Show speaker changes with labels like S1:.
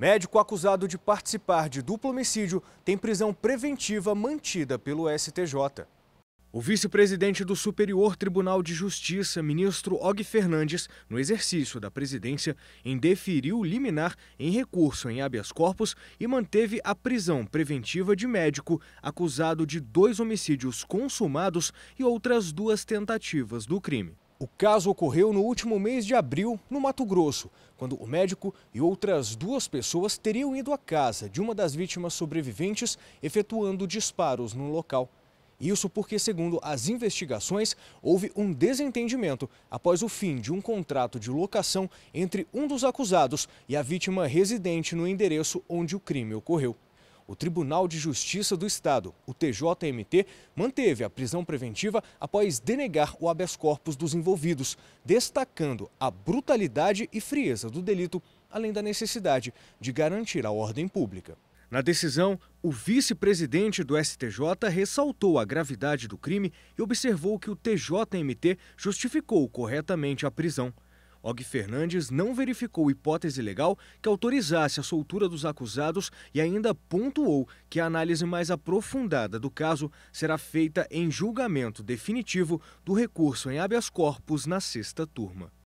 S1: Médico acusado de participar de duplo homicídio tem prisão preventiva mantida pelo STJ. O vice-presidente do Superior Tribunal de Justiça, ministro Og Fernandes, no exercício da presidência, indeferiu liminar em recurso em habeas corpus e manteve a prisão preventiva de médico acusado de dois homicídios consumados e outras duas tentativas do crime. O caso ocorreu no último mês de abril, no Mato Grosso, quando o médico e outras duas pessoas teriam ido à casa de uma das vítimas sobreviventes, efetuando disparos no local. Isso porque, segundo as investigações, houve um desentendimento após o fim de um contrato de locação entre um dos acusados e a vítima residente no endereço onde o crime ocorreu. O Tribunal de Justiça do Estado, o TJMT, manteve a prisão preventiva após denegar o habeas corpus dos envolvidos, destacando a brutalidade e frieza do delito, além da necessidade de garantir a ordem pública. Na decisão, o vice-presidente do STJ ressaltou a gravidade do crime e observou que o TJMT justificou corretamente a prisão. Og Fernandes não verificou hipótese legal que autorizasse a soltura dos acusados e ainda pontuou que a análise mais aprofundada do caso será feita em julgamento definitivo do recurso em habeas corpus na sexta turma.